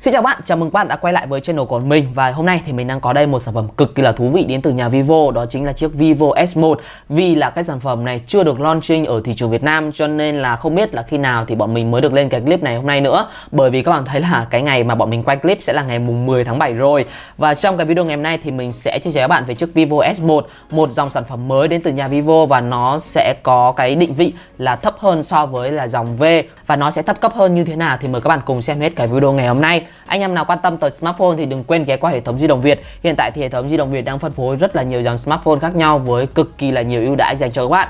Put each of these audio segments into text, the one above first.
Xin chào bạn, chào mừng bạn đã quay lại với channel của mình Và hôm nay thì mình đang có đây một sản phẩm cực kỳ là thú vị đến từ nhà Vivo Đó chính là chiếc Vivo S1 Vì là cái sản phẩm này chưa được launching ở thị trường Việt Nam Cho nên là không biết là khi nào thì bọn mình mới được lên cái clip này hôm nay nữa Bởi vì các bạn thấy là cái ngày mà bọn mình quay clip sẽ là ngày mùng 10 tháng 7 rồi Và trong cái video ngày hôm nay thì mình sẽ chia sẻ với bạn về chiếc Vivo S1 Một dòng sản phẩm mới đến từ nhà Vivo Và nó sẽ có cái định vị là thấp hơn so với là dòng V Và nó sẽ thấp cấp hơn như thế nào thì mời các bạn cùng xem hết cái video ngày hôm nay anh em nào quan tâm tới smartphone thì đừng quên ghé qua hệ thống di động Việt hiện tại thì hệ thống di động Việt đang phân phối rất là nhiều dòng smartphone khác nhau với cực kỳ là nhiều ưu đãi dành cho các bạn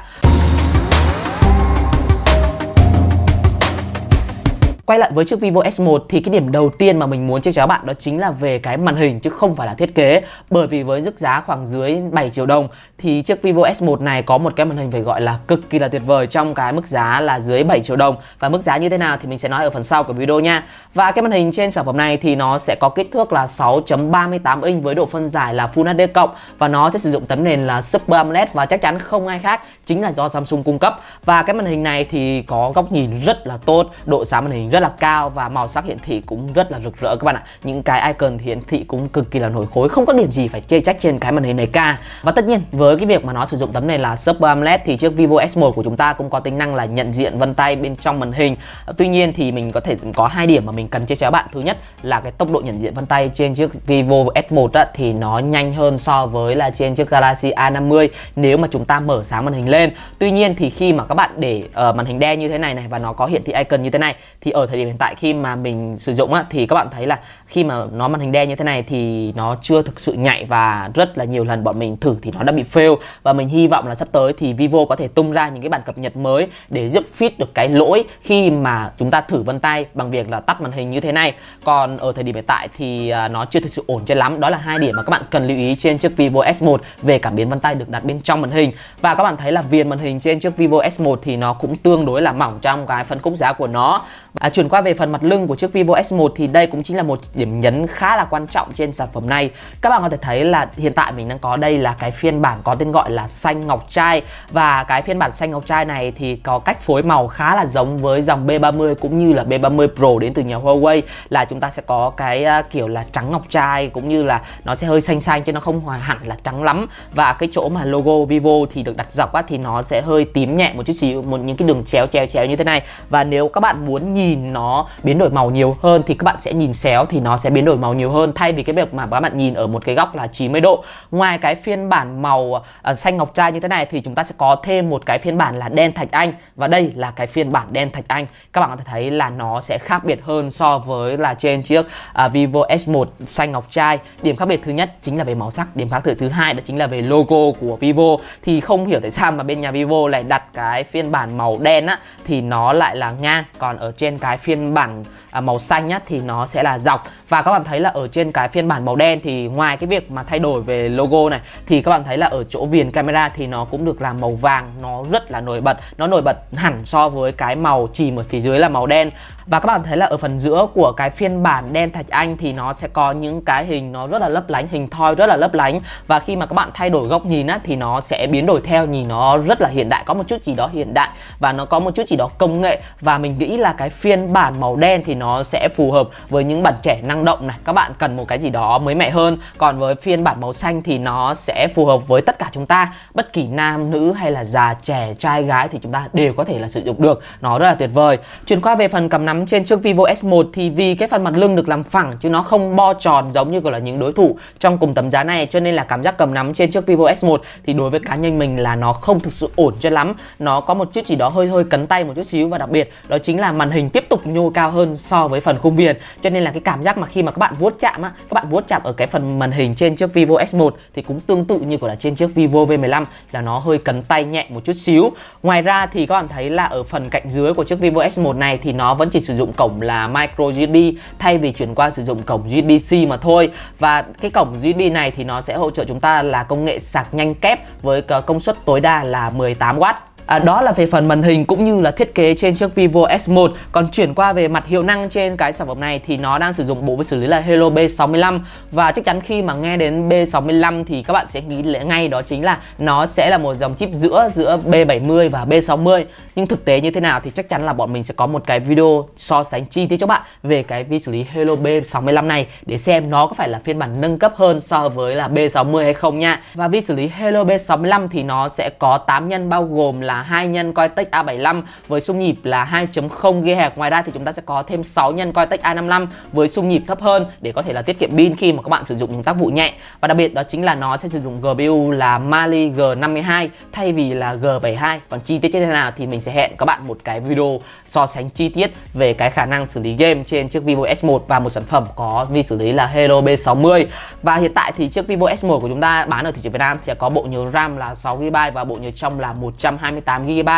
quay lại với chiếc Vivo S1 thì cái điểm đầu tiên mà mình muốn chia sẻ bạn đó chính là về cái màn hình chứ không phải là thiết kế bởi vì với mức giá khoảng dưới 7 triệu đồng thì chiếc Vivo S1 này có một cái màn hình phải gọi là cực kỳ là tuyệt vời trong cái mức giá là dưới 7 triệu đồng và mức giá như thế nào thì mình sẽ nói ở phần sau của video nha và cái màn hình trên sản phẩm này thì nó sẽ có kích thước là 6.38 inch với độ phân giải là Full HD cộng và nó sẽ sử dụng tấm nền là Super AMOLED và chắc chắn không ai khác chính là do Samsung cung cấp và cái màn hình này thì có góc nhìn rất là tốt độ sáng màn hình rất rất là cao và màu sắc hiển thị cũng rất là rực rỡ các bạn ạ những cái icon hiển thị cũng cực kỳ là nổi khối không có điểm gì phải chê trách trên cái màn hình này ca và tất nhiên với cái việc mà nó sử dụng tấm này là Super AMOLED thì chiếc Vivo S1 của chúng ta cũng có tính năng là nhận diện vân tay bên trong màn hình tuy nhiên thì mình có thể có hai điểm mà mình cần chia sẻ với bạn thứ nhất là cái tốc độ nhận diện vân tay trên chiếc Vivo S1 á, thì nó nhanh hơn so với là trên chiếc Galaxy A50 nếu mà chúng ta mở sáng màn hình lên tuy nhiên thì khi mà các bạn để uh, màn hình đen như thế này này và nó có hiển thị icon như thế này thì ở thời điểm hiện tại khi mà mình sử dụng á, thì các bạn thấy là khi mà nó màn hình đen như thế này thì nó chưa thực sự nhạy và rất là nhiều lần bọn mình thử thì nó đã bị fail và mình hy vọng là sắp tới thì Vivo có thể tung ra những cái bản cập nhật mới để giúp fix được cái lỗi khi mà chúng ta thử vân tay bằng việc là tắt màn hình như thế này còn ở thời điểm hiện tại thì à, nó chưa thực sự ổn cho lắm đó là hai điểm mà các bạn cần lưu ý trên chiếc Vivo S1 về cảm biến vân tay được đặt bên trong màn hình và các bạn thấy là viền màn hình trên chiếc Vivo S1 thì nó cũng tương đối là mỏng trong cái phân khúc giá của nó à, Chuyển qua về phần mặt lưng của chiếc Vivo S1 thì đây cũng chính là một điểm nhấn khá là quan trọng trên sản phẩm này. Các bạn có thể thấy là hiện tại mình đang có đây là cái phiên bản có tên gọi là xanh ngọc trai và cái phiên bản xanh ngọc trai này thì có cách phối màu khá là giống với dòng B30 cũng như là B30 Pro đến từ nhà Huawei là chúng ta sẽ có cái à, kiểu là trắng ngọc trai cũng như là nó sẽ hơi xanh xanh chứ nó không hoàn hẳn là trắng lắm và cái chỗ mà logo Vivo thì được đặt dọc á thì nó sẽ hơi tím nhẹ một chút xíu một những cái đường chéo chéo chéo như thế này và nếu các bạn muốn nhìn nó biến đổi màu nhiều hơn thì các bạn sẽ nhìn xéo thì nó sẽ biến đổi màu nhiều hơn thay vì cái việc mà các bạn nhìn ở một cái góc là 90 độ ngoài cái phiên bản màu à, xanh ngọc trai như thế này thì chúng ta sẽ có thêm một cái phiên bản là đen thạch anh và đây là cái phiên bản đen thạch anh các bạn có thể thấy là nó sẽ khác biệt hơn so với là trên chiếc à, Vivo S1 xanh ngọc trai điểm khác biệt thứ nhất chính là về màu sắc điểm khác biệt thứ hai đó chính là về logo của Vivo thì không hiểu tại sao mà bên nhà Vivo lại đặt cái phiên bản màu đen á thì nó lại là ngang còn ở trên cái cái phiên bản à, màu xanh nhá thì nó sẽ là dọc và các bạn thấy là ở trên cái phiên bản màu đen thì ngoài cái việc mà thay đổi về logo này thì các bạn thấy là ở chỗ viền camera thì nó cũng được làm màu vàng nó rất là nổi bật nó nổi bật hẳn so với cái màu chìm ở phía dưới là màu đen và các bạn thấy là ở phần giữa của cái phiên bản đen thạch anh thì nó sẽ có những cái hình nó rất là lấp lánh hình thoi rất là lấp lánh và khi mà các bạn thay đổi góc nhìn á thì nó sẽ biến đổi theo nhìn nó rất là hiện đại có một chút gì đó hiện đại và nó có một chút gì đó công nghệ và mình nghĩ là cái phiên phiên bản màu đen thì nó sẽ phù hợp với những bạn trẻ năng động này các bạn cần một cái gì đó mới mẻ hơn còn với phiên bản màu xanh thì nó sẽ phù hợp với tất cả chúng ta bất kỳ nam nữ hay là già trẻ trai gái thì chúng ta đều có thể là sử dụng được nó rất là tuyệt vời chuyển qua về phần cầm nắm trên chiếc Vivo S1 thì vì cái phần mặt lưng được làm phẳng chứ nó không bo tròn giống như của là những đối thủ trong cùng tầm giá này cho nên là cảm giác cầm nắm trên chiếc Vivo S1 thì đối với cá nhân mình là nó không thực sự ổn cho lắm nó có một chút gì đó hơi hơi cấn tay một chút xíu và đặc biệt đó chính là màn hình tiếp tục nhô cao hơn so với phần khung viền cho nên là cái cảm giác mà khi mà các bạn vuốt chạm á các bạn vuốt chạm ở cái phần màn hình trên chiếc Vivo S1 thì cũng tương tự như của là trên chiếc Vivo V15 là nó hơi cấn tay nhẹ một chút xíu ngoài ra thì các bạn thấy là ở phần cạnh dưới của chiếc Vivo S1 này thì nó vẫn chỉ sử dụng cổng là micro USB thay vì chuyển qua sử dụng cổng USB-C mà thôi và cái cổng USB này thì nó sẽ hỗ trợ chúng ta là công nghệ sạc nhanh kép với công suất tối đa là 18W à, đó là về phần màn hình cũng như là thiết kế trên chiếc Vivo S1 còn chuyển qua về mặt hiệu năng trên cái sản phẩm này thì nó đang sử dụng bộ vi xử lý là Helo B65 và chắc chắn khi mà nghe đến B65 thì các bạn sẽ nghĩ ngay đó chính là nó sẽ là một dòng chip giữa giữa B70 và B60 nhưng thực tế như thế nào thì chắc chắn là bọn mình sẽ có một cái video so sánh chi tiết cho bạn về cái vi xử lý Helo B65 này để xem nó có phải là phiên bản nâng cấp hơn so với là B60 hay không nha và vi xử lý Helo B65 thì nó sẽ có 8 nhân bao gồm là là hai nhân coi Tech A75 với xung nhịp là 2.0 GHz. Ngoài ra thì chúng ta sẽ có thêm 6 nhân coi Tech A55 với xung nhịp thấp hơn để có thể là tiết kiệm pin khi mà các bạn sử dụng những tác vụ nhẹ. Và đặc biệt đó chính là nó sẽ sử dụng GPU là Mali G52 thay vì là G72. Còn chi tiết như thế nào thì mình sẽ hẹn các bạn một cái video so sánh chi tiết về cái khả năng xử lý game trên chiếc Vivo S1 và một sản phẩm có vi xử lý là Hello B60. Và hiện tại thì chiếc Vivo S1 của chúng ta bán ở thị trường Việt Nam sẽ có bộ nhớ RAM là 6GB và bộ nhớ trong là 128 8 gb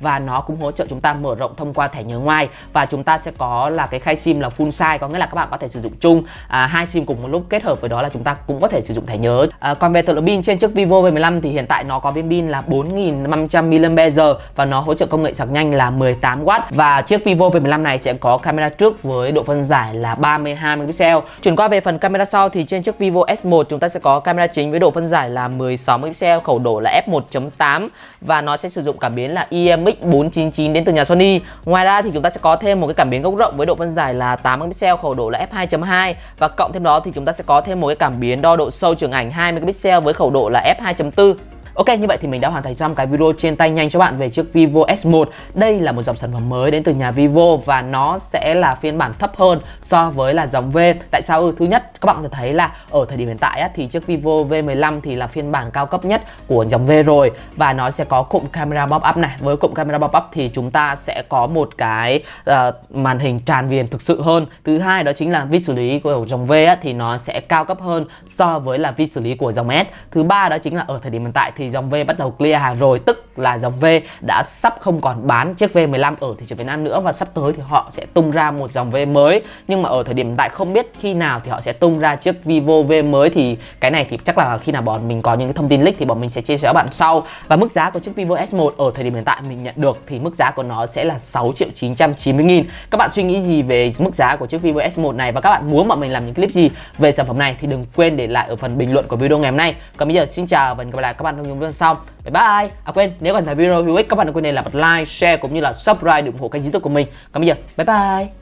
và nó cũng hỗ trợ chúng ta mở rộng thông qua thẻ nhớ ngoài và chúng ta sẽ có là cái khai sim là full size có nghĩa là các bạn có thể sử dụng chung à, hai sim cùng một lúc kết hợp với đó là chúng ta cũng có thể sử dụng thẻ nhớ à, còn về thời lượng pin trên chiếc Vivo V15 thì hiện tại nó có viên pin là 4 4500 mAh và nó hỗ trợ công nghệ sạc nhanh là 18W và chiếc Vivo V15 này sẽ có camera trước với độ phân giải là 32 megapixel. Chuyển qua về phần camera sau thì trên chiếc Vivo S1 chúng ta sẽ có camera chính với độ phân giải là 16 megapixel, khẩu độ là f1.8 và nó sẽ sử dụng cảm biến là EMX 499 đến từ nhà Sony. Ngoài ra thì chúng ta sẽ có thêm một cái cảm biến góc rộng với độ phân giải là 8 megapixel khẩu độ là f2.2 và cộng thêm đó thì chúng ta sẽ có thêm một cái cảm biến đo độ sâu trường ảnh 2 megapixel với khẩu độ là f2.4. Ok như vậy thì mình đã hoàn thành xong cái video trên tay nhanh cho bạn về chiếc Vivo S1 Đây là một dòng sản phẩm mới đến từ nhà Vivo và nó sẽ là phiên bản thấp hơn so với là dòng V Tại sao ừ, Thứ nhất các bạn có thể thấy là ở thời điểm hiện tại á, thì chiếc Vivo V15 thì là phiên bản cao cấp nhất của dòng V rồi Và nó sẽ có cụm camera pop-up này Với cụm camera pop-up thì chúng ta sẽ có một cái uh, màn hình tràn viền thực sự hơn Thứ hai đó chính là vi xử lý của dòng V á, thì nó sẽ cao cấp hơn so với là vi xử lý của dòng S Thứ ba đó chính là ở thời điểm hiện tại thì thì dòng V bắt đầu clear hàng rồi tức là dòng V đã sắp không còn bán chiếc V15 ở thị trường Việt Nam nữa và sắp tới thì họ sẽ tung ra một dòng V mới nhưng mà ở thời điểm hiện tại không biết khi nào thì họ sẽ tung ra chiếc Vivo V mới thì cái này thì chắc là khi nào bọn mình có những thông tin leak thì bọn mình sẽ chia sẻ với bạn sau và mức giá của chiếc Vivo S1 ở thời điểm hiện tại mình nhận được thì mức giá của nó sẽ là 6 triệu 990 nghìn các bạn suy nghĩ gì về mức giá của chiếc Vivo S1 này và các bạn muốn bọn mình làm những clip gì về sản phẩm này thì đừng quên để lại ở phần bình luận của video ngày hôm nay còn bây giờ xin chào và hẹn gặp lại các bạn trong chúng ta xong bye bye à quên nếu bạn thấy video hữu ích các bạn đừng quên để lại bật like share cũng như là subscribe để ủng hộ kênh youtube của mình còn bây giờ bye bye